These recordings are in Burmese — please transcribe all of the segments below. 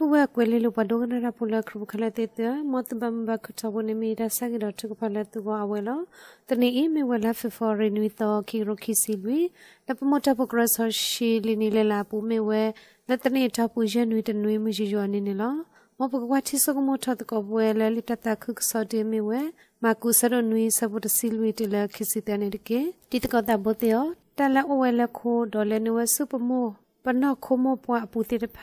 ပဝကွေလေးလိုပဒုကနာရပူလခရုခလတေတမတ်ဘမ်ဘခချဘနေမီရဆကိရထုကဖလတူဝအဝဲလောတနေအီမေဝလဖဖော်ရီနီတောခီရိုခီစီလူလပမတပဂရဆရှီလီနီလလာပူမေဝလတနေတပူရနွေတနွေမရရနေနေလောမပကွာချီစကမထတကဘွယ်လလီတတခုခဆော်ဒီမီဝမကူဆရနွေစပုတစီလူတလခီစီတနေတကေတိတကတဘတေတလအဝဲလခိုဒေါ်လနဝစုပမောပနော့ခိုးမပွားအပူတိတဖ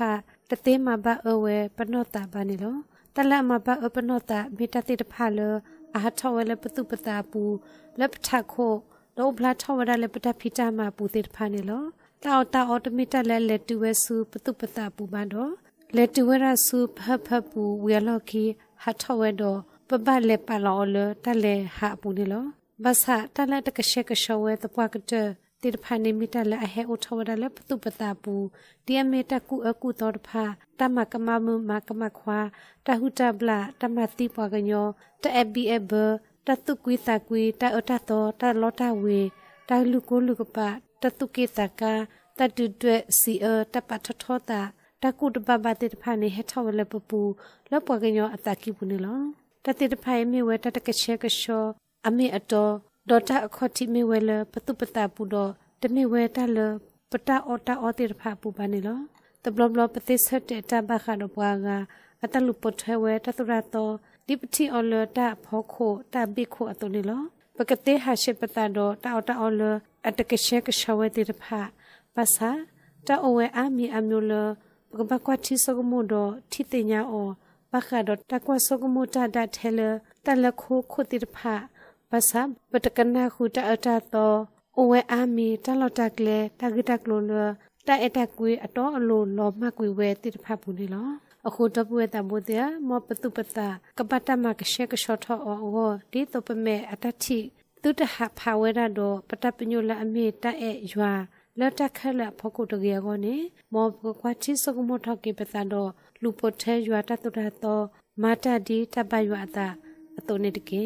တသိမဘအဝဲပနော့တာပါနေလောတလမဘအပနော့တာမေတ္တတိတဖလအာထဝဲလပတုပတာပူလက်ထခိုလောဘလာထဝရလပတဖိတမပူတိတဖနေလောတောက်တာအော်တိုမက်တလက်လက်တူဝဲစုပတုပတာပူပါတော့လက်တူဝဲရစုဖဖပူဝဲလော်ခီဟာထဝဲတော့ပပလက်ပလော်လတလက်ဟာပူနေလောဘဆာတလက်တကရှက်ကရှဝဲတပွားကတဲ့တိတဖာနေမီတလည်းအဟဲဥထဝရလည်းပတုပတာပူတရားမေတကုအကုတော်တဖာတမကမမမကမခွာ တဟုတပလတမတိပွားကညောတအဘီအဘတတုကွေသကွေတအတတော်တလောတဝေတလူကိုလူကပတတုကေသကတတုတွဲစီအတပထထောတာတကုတပပတိတဖာနေဟထဝလည်းပပူလောပွားကညောအတကိပုနေလောတတိတဖိုင်မြေဝဲတတကချေကရှောအမေအတော်ဒေါတာအခေါ်တိမေဝဲလပတုပတပုဒတနေဝဲတလပတာအော်တာအော်တိရဖာပူပါနေလတဘလဘလပတိဆက်တဲ့တဘခါတော့ပွားကအတလူပထဝဲတသရတော်ဒီပတိအော်လတာဖောခိုတဘိခိုအတုနေလပကတိဟာရှိပတတော့တာအော်တာအော်လအတကရှေကရှဝဲတိရဖာပါစာတာအဝဲအမီအမျိုးလပကပကွာတိစကမှုတော့ထိတညာအော်ဘခါတော့တကွာစကမှုတာဒတ်ထဲလတလခိုခိုတိရဖာပစပ်ပတကနာခုတအတာတော့အဝဲအာမီတလောက်တက်လေတကတက်လိုလတဲ့အတက်ကွေအတော်အလိုလောမကွေဝဲတိတဖတ်ဘူးနေလောအခုတပွေတမိုးတဲ့မပတုပတာကပတမကရှေကရှောထောအောဒီတပမေအတတိသူတဟဖဝဲရတော့ပတပညုလအမေတဧရွာလတခက်လက်ဖကုတကရကောနေမောပကွာချစ်စကမထကေပတန်တော့လူပိုထဲရွာတတတတော့မာတဒီတပရွာတာအတုန်နေတကေ